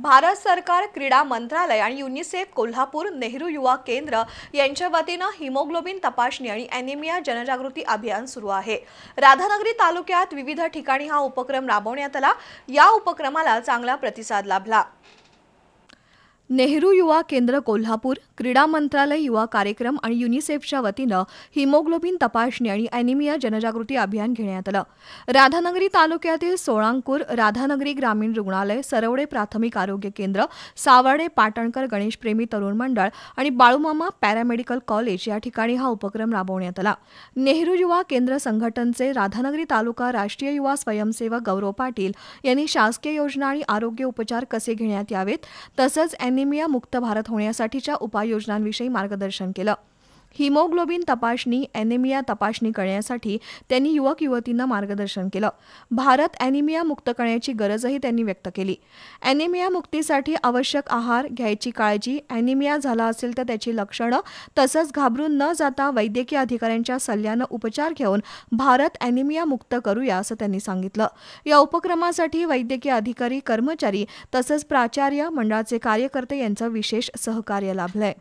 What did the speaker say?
भारत सरकार क्रीडा मंत्रालय आणि युनिसेफ कोल्हापूर नेहरू युवा केंद्र यांच्या वतीनं हिमोग्लोबिन तपासणी आणि अॅनिमिया जनजागृती अभियान सुरू आहे राधानगरी तालुक्यात विविध ठिकाणी हा उपक्रम राबवण्यात आला या उपक्रमाला चांगला प्रतिसाद लाभला नेहरू युवा केंद्र कोल्हापूर क्रीडा मंत्रालय युवा कार्यक्रम आणि युनिसेफच्या वतीनं हिमोग्लोबिन तपासणी आणि अॅनिमिया जनजागृती अभियान घेण्यात आलं राधानगरी तालुक्यातील सोळांकूर राधानगरी ग्रामीण रुग्णालय सरवडे प्राथमिक आरोग्य केंद्र सावर्डे पाटणकर गणेशप्रेमी तरुण मंडळ आणि बाळूमामा पॅरामेडिकल कॉलेज या ठिकाणी हा उपक्रम राबवण्यात आला नेहरू युवा केंद्र संघटनचे राधानगरी तालुका राष्ट्रीय युवा स्वयंसेवक गौरव पाटील यांनी शासकीय योजना आणि आरोग्य उपचार कसे घेण्यात यावेत तसंच एन मिया मुक्त भारत होण्यासाठीच्या उपाययोजनांविषयी मार्गदर्शन केलं हिमोग्लोबिन तपासणी अॅनिमिया तपासणी करण्यासाठी त्यांनी युवक युवतींना मार्गदर्शन केलं भारत ॲनिमिया मुक्त करण्याची गरजही त्यांनी व्यक्त केली ॲनिमिया मुक्तीसाठी आवश्यक आहार घ्यायची काळजी ॲनिमिया झाला असेल तर त्याची लक्षणं तसंच घाबरून न जाता वैद्यकीय अधिकाऱ्यांच्या सल्ल्यानं उपचार घेऊन भारत ॲनिमिया मुक्त करूया असं त्यांनी सांगितलं या उपक्रमासाठी वैद्यकीय अधिकारी कर्मचारी तसंच प्राचार्य मंडळाचे कार्यकर्ते यांचं विशेष सहकार्य लाभलंय